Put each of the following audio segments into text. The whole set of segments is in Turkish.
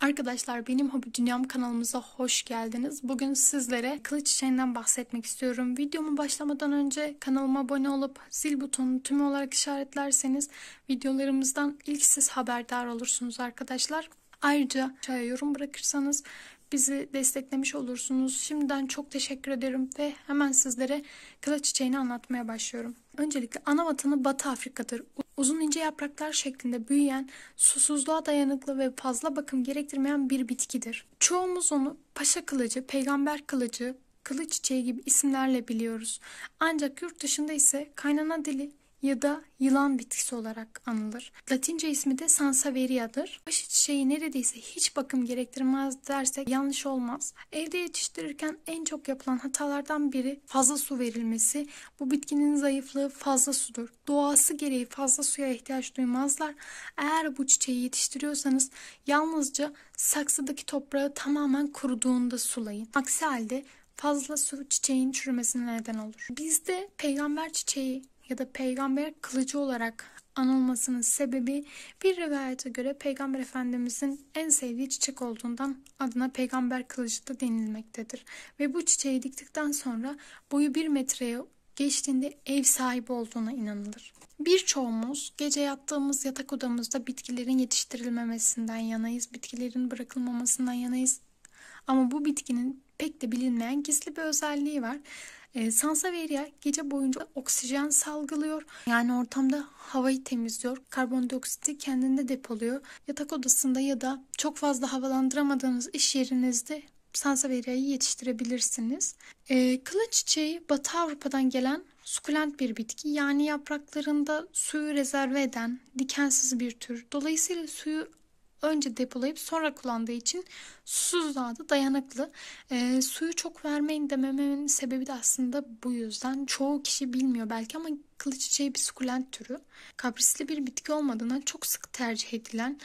Arkadaşlar benim Hobi Dünyam kanalımıza hoş geldiniz. Bugün sizlere kılıç çiçeğinden bahsetmek istiyorum. Videomu başlamadan önce kanalıma abone olup zil butonunu tüm olarak işaretlerseniz videolarımızdan ilk siz haberdar olursunuz arkadaşlar. Ayrıca çaya yorum bırakırsanız bizi desteklemiş olursunuz. Şimdiden çok teşekkür ederim ve hemen sizlere kılıç çiçeğini anlatmaya başlıyorum. Öncelikle ana vatanı Batı Afrika'dır. Uzun ince yapraklar şeklinde büyüyen, susuzluğa dayanıklı ve fazla bakım gerektirmeyen bir bitkidir. Çoğumuz onu paşa kılıcı, peygamber kılıcı, kılıç çiçeği gibi isimlerle biliyoruz. Ancak yurt dışında ise kaynana dili ya da yılan bitkisi olarak anılır. Latince ismi de Sanseviera'dır. Başı çiçeği neredeyse hiç bakım gerektirmez dersek yanlış olmaz. Evde yetiştirirken en çok yapılan hatalardan biri fazla su verilmesi. Bu bitkinin zayıflığı fazla sudur. Doğası gereği fazla suya ihtiyaç duymazlar. Eğer bu çiçeği yetiştiriyorsanız yalnızca saksıdaki toprağı tamamen kuruduğunda sulayın. Aksi halde fazla su çiçeğin çürümesine neden olur. Bizde peygamber çiçeği ya da peygamber kılıcı olarak anılmasının sebebi bir rivayete göre Peygamber Efendimizin en sevdiği çiçek olduğundan adına peygamber kılıcı da denilmektedir. Ve bu çiçeği diktikten sonra boyu bir metreye geçtiğinde ev sahibi olduğuna inanılır. Birçoğumuz gece yattığımız yatak odamızda bitkilerin yetiştirilmemesinden yanayız, bitkilerin bırakılmamasından yanayız. Ama bu bitkinin pek de bilinmeyen gizli bir özelliği var. E, ee, Sanseveria gece boyunca oksijen salgılıyor. Yani ortamda havayı temizliyor. Karbondioksiti kendinde depoluyor. Yatak odasında ya da çok fazla havalandıramadığınız iş yerinizde Sanseveria'yı yetiştirebilirsiniz. E, kılıç çiçeği Batı Avrupa'dan gelen sukulent bir bitki. Yani yapraklarında suyu rezerve eden dikensiz bir tür. Dolayısıyla suyu önce depolayıp sonra kullandığı için susuzluğa da dayanıklı. E, suyu çok vermeyin demememin sebebi de aslında bu yüzden. Çoğu kişi bilmiyor belki ama kılıç çiçeği bir sukulent türü. Kaprisli bir bitki olmadığından çok sık tercih edilen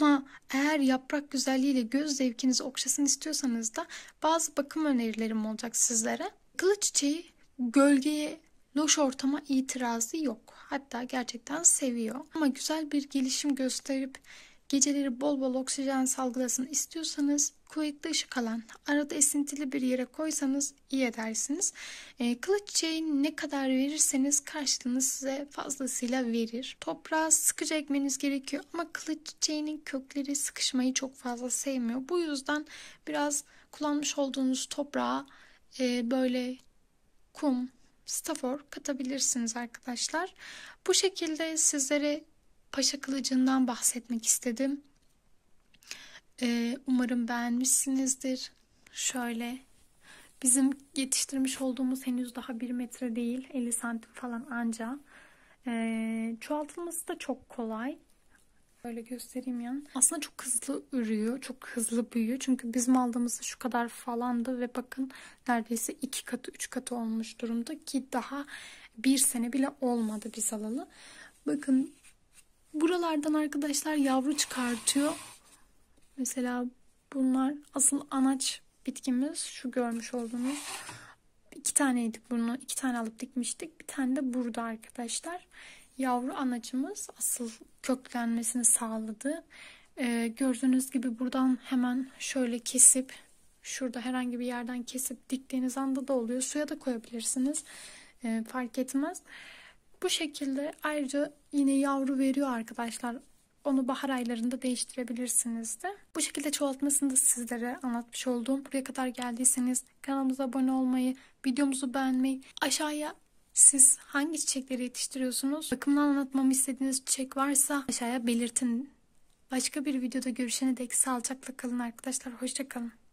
ama eğer yaprak güzelliğiyle göz zevkinizi okşasın istiyorsanız da bazı bakım önerilerim olacak sizlere. Kılıç çiçeği gölgeye loş ortama itirazı yok. Hatta gerçekten seviyor. Ama güzel bir gelişim gösterip geceleri bol bol oksijen salgılasın istiyorsanız kuvvetli ışık alan arada esintili bir yere koysanız iyi edersiniz. E, kılıç çiçeği ne kadar verirseniz karşılığını size fazlasıyla verir. Toprağa sıkıca ekmeniz gerekiyor ama kılıç çiçeğinin kökleri sıkışmayı çok fazla sevmiyor. Bu yüzden biraz kullanmış olduğunuz toprağa e, böyle kum, stafor katabilirsiniz arkadaşlar. Bu şekilde sizlere Paşa Kılıcı'ndan bahsetmek istedim. Ee, umarım beğenmişsinizdir. Şöyle bizim yetiştirmiş olduğumuz henüz daha bir metre değil 50 santim falan anca. Ee, çoğaltılması da çok kolay. Böyle göstereyim yan. Aslında çok hızlı ürüyor. Çok hızlı büyüyor. Çünkü bizim aldığımızda şu kadar falandı ve bakın neredeyse iki katı üç katı olmuş durumda ki daha bir sene bile olmadı biz alalı. Bakın Buralardan arkadaşlar yavru çıkartıyor. Mesela bunlar asıl anaç bitkimiz. Şu görmüş olduğunuz. İki taneydik bunu. iki tane alıp dikmiştik. Bir tane de burada arkadaşlar. Yavru anacımız asıl köklenmesini sağladı. Ee, gördüğünüz gibi buradan hemen şöyle kesip şurada herhangi bir yerden kesip diktiğiniz anda da oluyor. Suya da koyabilirsiniz. Ee, fark etmez. Bu şekilde ayrıca yine yavru veriyor arkadaşlar. Onu bahar aylarında değiştirebilirsiniz de. Bu şekilde çoğaltmasını da sizlere anlatmış olduğum. Buraya kadar geldiyseniz kanalımıza abone olmayı, videomuzu beğenmeyi, aşağıya siz hangi çiçekleri yetiştiriyorsunuz? Bakımdan anlatmamı istediğiniz çiçek varsa aşağıya belirtin. Başka bir videoda görüşene dek sağlıcakla kalın arkadaşlar. Hoşçakalın.